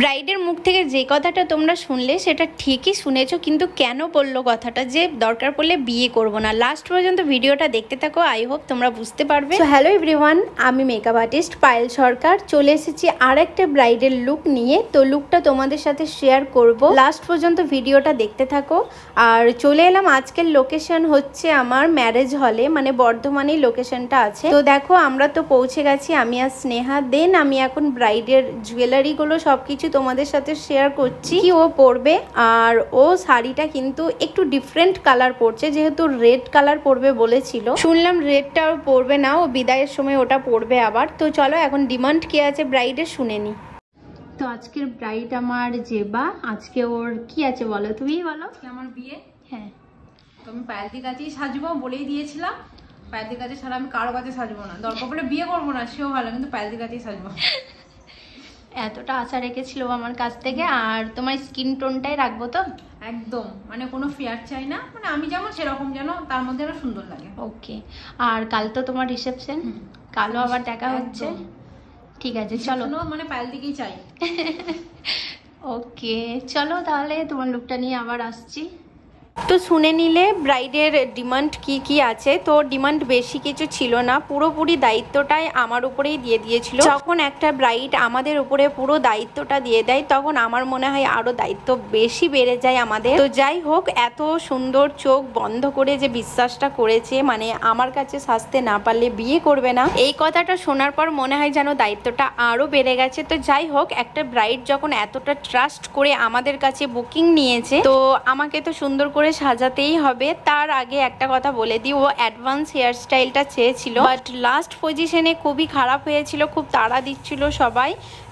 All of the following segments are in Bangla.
ব্রাইডের মুখ থেকে যে কথাটা তোমরা শুনলে সেটা ঠিকই শুনেছো কিন্তু কেন বললো কথাটা যে দরকার পড়লে বিয়ে করব না লাস্ট পর্যন্ত ভিডিওটা দেখতে থাকো আই হোপ তোমরা বুঝতে পারবে হ্যালো এভরিওয়ান আমি মেকআপ আর্টিস্ট পায়েল সরকার চলে এসেছি আর একটা ব্রাইডের লুক নিয়ে তো লুকটা তোমাদের সাথে শেয়ার করব লাস্ট পর্যন্ত ভিডিওটা দেখতে থাকো আর চলে এলাম আজকের লোকেশন হচ্ছে আমার ম্যারেজ হলে মানে বর্ধমানেই লোকেশনটা আছে তো দেখো আমরা তো পৌঁছে গেছি আমি আর স্নেহা দেন আমি এখন ব্রাইডের জুয়েলারিগুলো সব কিছু তোমাদের সাথে শেয়ার করছি কি ও পরবে আর ও শাড়িটা কিন্তু একটু ডিফারেন্ট কালার পরছে যেহেতু রেড কালার পরবে বলেছিল শুনলাম রেডটা আর পরবে না ও বিদায়ের সময় ওটা পরবে আবার তো চলো এখন ডিমান্ড কে আছে ব্রাইডের শুনে নি তো আজকের ব্রাইড আমার জেবা আজকে ওর কি আছে বলো তুমি বলো আমার বিয়ে হ্যাঁ তো আমি পায়েলদির কাছেই সাজবো বলেই দিয়েছিলাম পায়েলদির কাছে ছাড়া আমি কারো কাছে সাজবো না দরকার বলে বিয়ে করবো না সেও ভালো কিন্তু পায়েলদির কাছেই সাজবো এতটা আশা রেখেছিল আমার কাছ থেকে আর তোমার স্কিন টোনটাই রাখবো তো একদম মানে কোনো ফেয়ার চাই না মানে আমি যেমন সেরকম যেন তার মধ্যে আরো সুন্দর লাগে ওকে আর কাল তো তোমার রিসেপশন কালও আবার দেখা হচ্ছে ঠিক আছে চলো মানে পাল দিকেই চাই ওকে চলো তাহলে তোমার লুকটা নিয়ে আবার আসছি তো শুনে নিলে ব্রাইডের ডিমান্ড কি কি আছে তো ডিমান্ড বেশি কিছু ছিল না পুরোপুরি দায়িত্বটাই আমার উপরেই দিয়ে দিয়েছিল যখন একটা ব্রাইড আমাদের উপরে পুরো দায়িত্বটা দিয়ে দেয় তখন আমার মনে হয় আরও দায়িত্ব বেশি বেড়ে যায় আমাদের তো যাই হোক এত সুন্দর চোখ বন্ধ করে যে বিশ্বাসটা করেছে মানে আমার কাছে সাজতে না পারলে বিয়ে করবে না এই কথাটা শোনার পর মনে হয় যেন দায়িত্বটা আরও বেড়ে গেছে তো যাই হোক একটা ব্রাইড যখন এতটা ট্রাস্ট করে আমাদের কাছে বুকিং নিয়েছে তো আমাকে তো সুন্দর করে করে সাজাতেই হবে তার আগে একটা কথা বলে দিই ও অ্যাডভান্স হেয়ারস্টাইলটা চেয়েছিল বাট লাস্ট পজিশনে খুবই খারাপ হয়েছিল খুব তাড়া দিচ্ছিল সবাই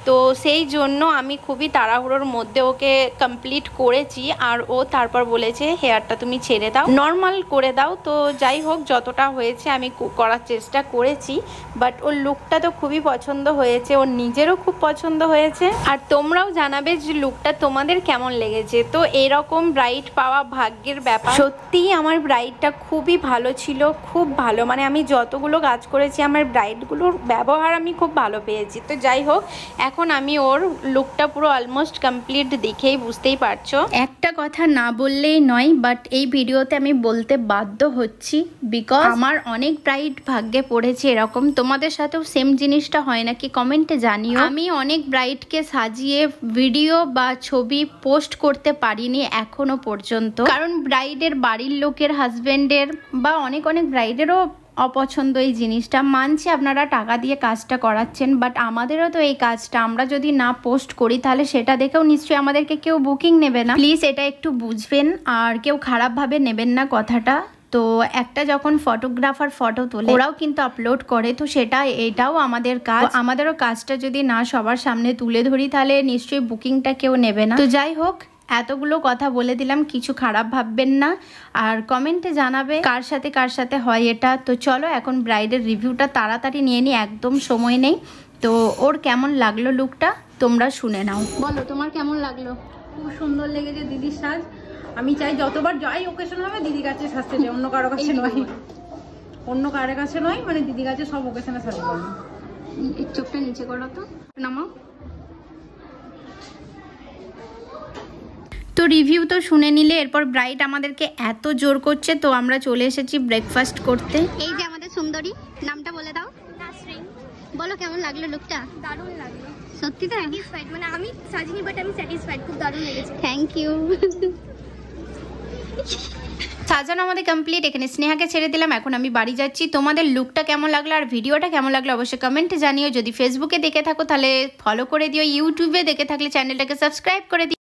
তো সেই জন্য আমি খুবই তাড়াহুড়োর মধ্যে ওকে কমপ্লিট করেছি আর ও তারপর বলেছে হেয়ারটা তুমি ছেড়ে দাও নর্মাল করে দাও তো যাই হোক যতটা হয়েছে আমি করার চেষ্টা করেছি বাট ওর লুকটা তো খুবই পছন্দ হয়েছে ওর নিজেরও খুব পছন্দ হয়েছে আর তোমরাও জানাবে যে লুকটা তোমাদের কেমন লেগেছে তো এরকম ব্রাইট পাওয়া ভাগ্যের ব্যাপার সত্যিই আমার ব্রাইটটা খুবই ভালো ছিল খুব ভালো মানে আমি যতগুলো কাজ করেছি আমার ব্রাইডগুলোর ব্যবহার আমি খুব ভালো পেয়েছি তো যাই হোক এখন আমি ওর লুকটা পুরো অলমোস্ট কমপ্লিট দেখেই বুঝতেই পারছো একটা কথা না বললেই নয় বাট এই ভিডিওতে আমি বলতে বাধ্য হচ্ছি বিকজ আমার অনেক ব্রাইড ভাগ্যে পড়েছে এরকম তোমাদের সাথেও সেম জিনিসটা হয় নাকি কমেন্টে জানিও আমি অনেক ব্রাইডকে সাজিয়ে ভিডিও বা ছবি পোস্ট করতে পারিনি এখনো পর্যন্ত কারণ ব্রাইডের বাড়ির লোকের হাজবেন্ডের বা অনেক অনেক ব্রাইডেরও অপছন্দ এই জিনিসটা মানছি আপনারা টাকা দিয়ে কাজটা করাচ্ছেন বাট আমাদেরও তো এই কাজটা আমরা যদি না পোস্ট করি তাহলে সেটা দেখেও নিশ্চয়ই আমাদেরকে কেউ বুকিং নেবে না প্লিজ এটা একটু বুঝবেন আর কেউ খারাপভাবে নেবেন না কথাটা তো একটা যখন ফটোগ্রাফার ফটো তোলে ওরাও কিন্তু আপলোড করে তো সেটা এটাও আমাদের কাজ আমাদেরও কাজটা যদি না সবার সামনে তুলে ধরি তাহলে নিশ্চয়ই বুকিংটা কেউ নেবে না তো যাই হোক এতগুলো কথা বলে দিলাম কিছু খারাপ ভাববেন না আর কমেন্টে জানাবে কার সাথে কার সাথে হয় এটা তো চলো এখন ব্রাইডের রিভিউটা তাড়াতাড়ি নিয়ে নিই একদম সময় নেই তো ওর কেমন লাগলো লুকটা তোমরা শুনে নাও বলো তোমার কেমন লাগলো খুব সুন্দর লেগেছে দিদির সাজ আমি চাই যতবার যাই ওকেশন হবে দিদির কাছে সাজতে যাই অন্য কারো কাছে নয় অন্য কারো কাছে নয় মানে দিদি কাছে সব ওকেশনে সাজতে পারবো চোখটা নিচে করো তো নামাও তো রিভিউ তো শুনে নিলে এরপর ব্রাইট আমাদেরকে এত জোর করছে তো আমরা চলে এসেছি ব্রেকফাস্ট করতে এই যে আমাদের সুন্দরী নামটা বলে দাও বলো কেমন লাগলো লুকটা দারুণ লাগলো সত্যি তো স্যাটিসফাইড মানে আমি সাজিনি বাট আমি স্যাটিসফাইড খুব দারুণ লেগেছে থ্যাংক ইউ সাজানো আমাদের কমপ্লিট এখানে স্নেহাকে ছেড়ে দিলাম এখন আমি বাড়ি যাচ্ছি তোমাদের লুকটা কেমন লাগলো আর ভিডিওটা কেমন লাগলো অবশ্যই কমেন্টে জানিও যদি ফেসবুকে দেখে থাকো তাহলে ফলো করে দিও ইউটিউবে দেখে থাকলে চ্যানেলটাকে সাবস্ক্রাইব করে দিও